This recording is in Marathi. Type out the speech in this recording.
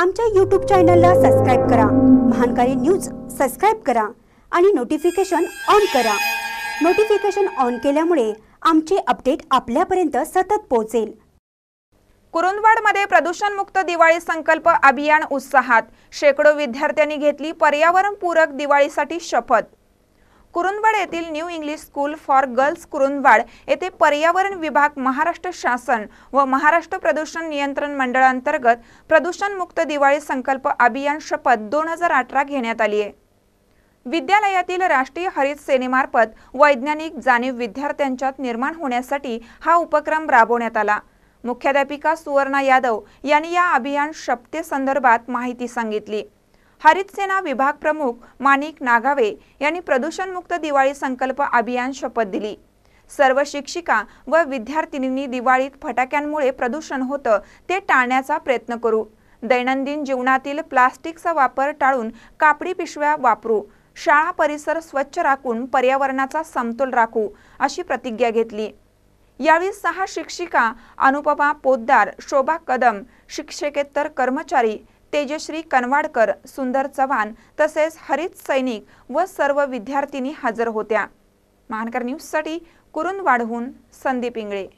आमच्या यूट्यूब चॅनलला सबस्क्राईब करा महानकारी न्यूज सबस्क्राईब करा आणि नोटिफिकेशन ऑन करा नोटिफिकेशन ऑन केल्यामुळे आमचे अपडेट आपल्यापर्यंत सतत पोहोचेल कुरुंदवाडमध्ये प्रदूषणमुक्त दिवाळी संकल्प अभियान उत्साहात शेकडो विद्यार्थ्यांनी घेतली पर्यावरणपूरक दिवाळीसाठी शपथ कुरुंदवाड येथील New English School for Girls Kurundwad येथे पर्यावरण विभाग महाराष्ट्र शासन व महाराष्ट्र प्रदूषण नियंत्रण मंडळांतर्गत प्रदूषणमुक्त दिवाळी संकल्प अभियान शपथ दोन हजार अठरा घेण्यात आली आहे विद्यालयातील राष्ट्रीय हरित सेनेमार्फत वैज्ञानिक जाणीव विद्यार्थ्यांच्यात निर्माण होण्यासाठी हा उपक्रम राबवण्यात आला मुख्याध्यापिका सुवर्णा यादव यांनी या अभियान शपथेसंदर्भात माहिती सांगितली हरित सेना विभाग प्रमुख मानिक नागावे यांनी प्रदूषणमुक्त दिवाळी संकल्प अभियान शपथ दिली सर्व शिक्षिका व विद्यार्थिनींनी दिवाळीत फटाक्यांमुळे प्रदूषण होतं ते टाळण्याचा प्रयत्न करू दैनंदिन जीवनातील प्लास्टिकचा वापर टाळून कापडी पिशव्या वापरू शाळा परिसर स्वच्छ राखून पर्यावरणाचा समतोल राखू अशी प्रतिज्ञा घेतली यावेळी सहा शिक्षिका अनुपमा पोद्दार शोभा कदम शिक्षकेतर कर्मचारी तेजश्री कनवाडकर सुंदर चव्हाण तसेच हरित सैनिक व सर्व विद्यार्थिनी हजर होत्या महानकर न्यूजसाठी कुरुंदवाडहून संदीप इंगळे